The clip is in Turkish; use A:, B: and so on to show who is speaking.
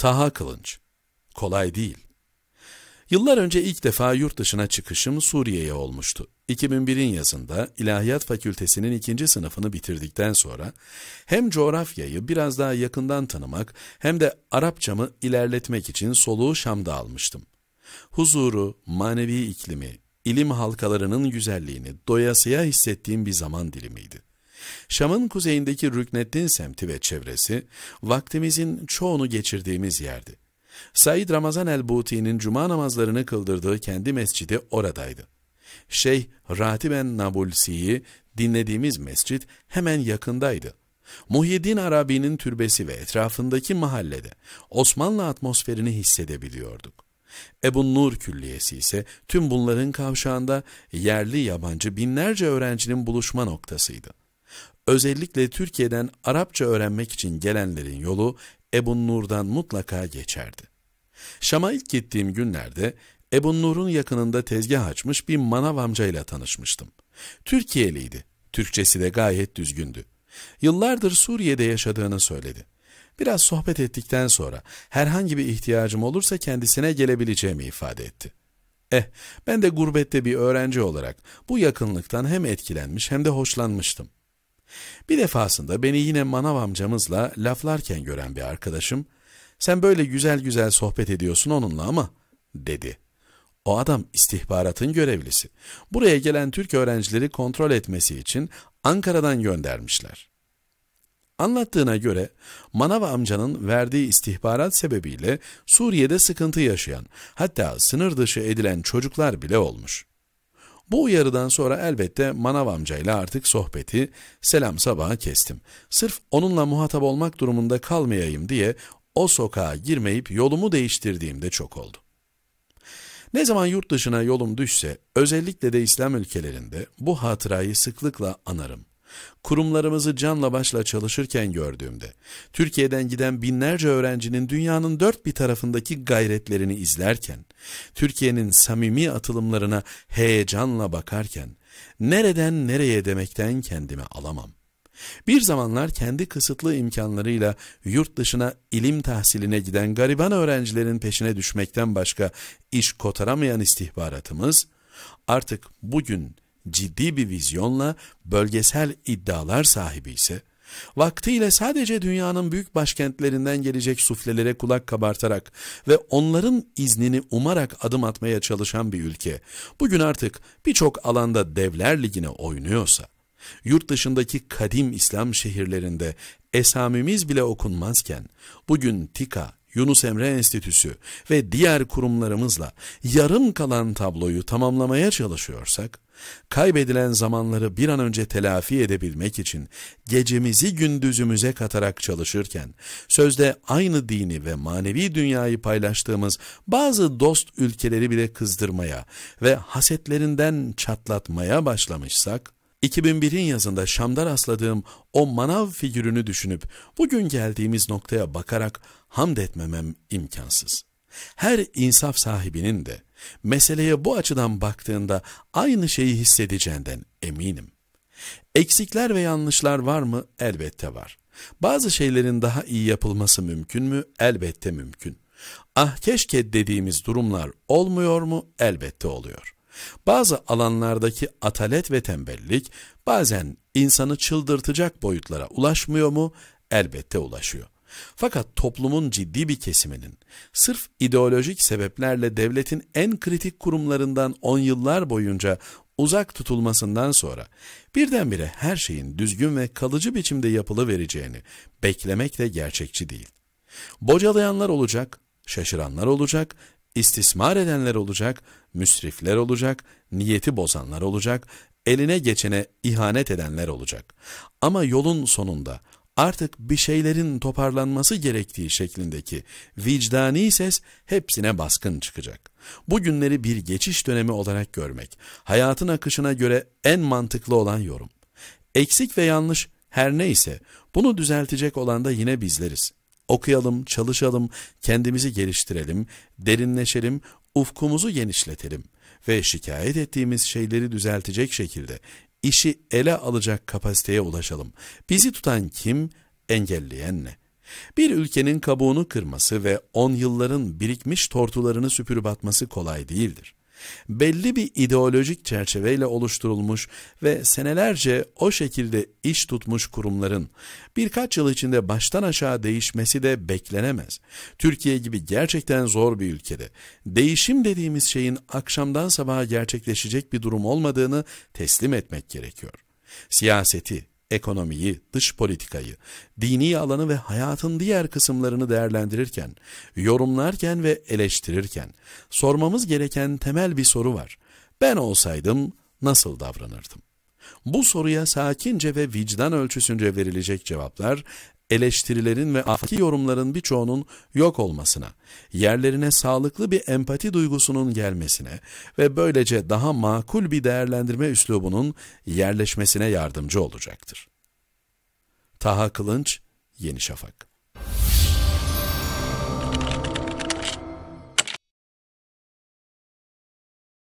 A: Taha Kılınç. Kolay değil. Yıllar önce ilk defa yurt dışına çıkışım Suriye'ye olmuştu. 2001'in yazında İlahiyat Fakültesinin ikinci sınıfını bitirdikten sonra hem coğrafyayı biraz daha yakından tanımak hem de Arapçamı ilerletmek için soluğu Şam'da almıştım. Huzuru, manevi iklimi, ilim halkalarının güzelliğini doyasıya hissettiğim bir zaman dilimiydi. Şam'ın kuzeyindeki Rükneddin semti ve çevresi, vaktimizin çoğunu geçirdiğimiz yerdi. Said Ramazan el-Buti'nin cuma namazlarını kıldırdığı kendi mescidi oradaydı. Şeyh Ratiben Nabulsi'yi dinlediğimiz mescit hemen yakındaydı. Muhyiddin Arabi'nin türbesi ve etrafındaki mahallede Osmanlı atmosferini hissedebiliyorduk. Ebu Nur Külliyesi ise tüm bunların kavşağında yerli yabancı binlerce öğrencinin buluşma noktasıydı. Özellikle Türkiye'den Arapça öğrenmek için gelenlerin yolu Ebu Nur'dan mutlaka geçerdi. Şam'a ilk gittiğim günlerde Ebu Nur'un yakınında tezgah açmış bir manav amcayla tanışmıştım. Türkiye'liydi. Türkçesi de gayet düzgündü. Yıllardır Suriye'de yaşadığını söyledi. Biraz sohbet ettikten sonra herhangi bir ihtiyacım olursa kendisine gelebileceğimi ifade etti. Eh, ben de gurbette bir öğrenci olarak bu yakınlıktan hem etkilenmiş hem de hoşlanmıştım. Bir defasında beni yine manav amcamızla laflarken gören bir arkadaşım, sen böyle güzel güzel sohbet ediyorsun onunla ama, dedi. O adam istihbaratın görevlisi. Buraya gelen Türk öğrencileri kontrol etmesi için Ankara'dan göndermişler. Anlattığına göre Manava amcanın verdiği istihbarat sebebiyle Suriye'de sıkıntı yaşayan hatta sınır dışı edilen çocuklar bile olmuş. Bu uyarıdan sonra elbette manav amcayla artık sohbeti selam sabaha kestim. Sırf onunla muhatap olmak durumunda kalmayayım diye o sokağa girmeyip yolumu değiştirdiğimde çok oldu. Ne zaman yurt dışına yolum düşse özellikle de İslam ülkelerinde bu hatırayı sıklıkla anarım. Kurumlarımızı canla başla çalışırken gördüğümde, Türkiye'den giden binlerce öğrencinin dünyanın dört bir tarafındaki gayretlerini izlerken, Türkiye'nin samimi atılımlarına heyecanla bakarken, nereden nereye demekten kendimi alamam. Bir zamanlar kendi kısıtlı imkanlarıyla yurt dışına ilim tahsiline giden gariban öğrencilerin peşine düşmekten başka iş kotaramayan istihbaratımız, artık bugün ciddi bir vizyonla bölgesel iddialar sahibi ise, vaktiyle sadece dünyanın büyük başkentlerinden gelecek suflelere kulak kabartarak ve onların iznini umarak adım atmaya çalışan bir ülke, bugün artık birçok alanda devler ligine oynuyorsa, yurt dışındaki kadim İslam şehirlerinde esamimiz bile okunmazken, bugün Tika, Yunus Emre Enstitüsü ve diğer kurumlarımızla yarım kalan tabloyu tamamlamaya çalışıyorsak, kaybedilen zamanları bir an önce telafi edebilmek için gecemizi gündüzümüze katarak çalışırken, sözde aynı dini ve manevi dünyayı paylaştığımız bazı dost ülkeleri bile kızdırmaya ve hasetlerinden çatlatmaya başlamışsak, 2001'in yazında Şam'da rastladığım o manav figürünü düşünüp bugün geldiğimiz noktaya bakarak hamd etmemem imkansız. Her insaf sahibinin de meseleye bu açıdan baktığında aynı şeyi hissedeceğinden eminim. Eksikler ve yanlışlar var mı? Elbette var. Bazı şeylerin daha iyi yapılması mümkün mü? Elbette mümkün. Ah keşke dediğimiz durumlar olmuyor mu? Elbette oluyor.'' Bazı alanlardaki atalet ve tembellik bazen insanı çıldırtacak boyutlara ulaşmıyor mu? Elbette ulaşıyor. Fakat toplumun ciddi bir kesiminin sırf ideolojik sebeplerle devletin en kritik kurumlarından on yıllar boyunca uzak tutulmasından sonra birdenbire her şeyin düzgün ve kalıcı biçimde yapılı vereceğini beklemek de gerçekçi değil. Bocalayanlar olacak, şaşıranlar olacak istismar edenler olacak, müsrifler olacak, niyeti bozanlar olacak, eline geçene ihanet edenler olacak. Ama yolun sonunda artık bir şeylerin toparlanması gerektiği şeklindeki vicdani ses hepsine baskın çıkacak. Bu günleri bir geçiş dönemi olarak görmek, hayatın akışına göre en mantıklı olan yorum. Eksik ve yanlış her neyse bunu düzeltecek olan da yine bizleriz. Okuyalım, çalışalım, kendimizi geliştirelim, derinleşelim, ufkumuzu genişletelim ve şikayet ettiğimiz şeyleri düzeltecek şekilde işi ele alacak kapasiteye ulaşalım. Bizi tutan kim, engelleyen ne? Bir ülkenin kabuğunu kırması ve on yılların birikmiş tortularını süpürüp atması kolay değildir belli bir ideolojik çerçeveyle oluşturulmuş ve senelerce o şekilde iş tutmuş kurumların birkaç yıl içinde baştan aşağı değişmesi de beklenemez. Türkiye gibi gerçekten zor bir ülkede değişim dediğimiz şeyin akşamdan sabaha gerçekleşecek bir durum olmadığını teslim etmek gerekiyor. Siyaseti, ekonomiyi, dış politikayı, dini alanı ve hayatın diğer kısımlarını değerlendirirken, yorumlarken ve eleştirirken sormamız gereken temel bir soru var. Ben olsaydım nasıl davranırdım? Bu soruya sakince ve vicdan ölçüsünce verilecek cevaplar eleştirilerin ve afaki yorumların birçoğunun yok olmasına, yerlerine sağlıklı bir empati duygusunun gelmesine ve böylece daha makul bir değerlendirme üslubunun yerleşmesine yardımcı olacaktır. Taha Kılınç, Yeni Şafak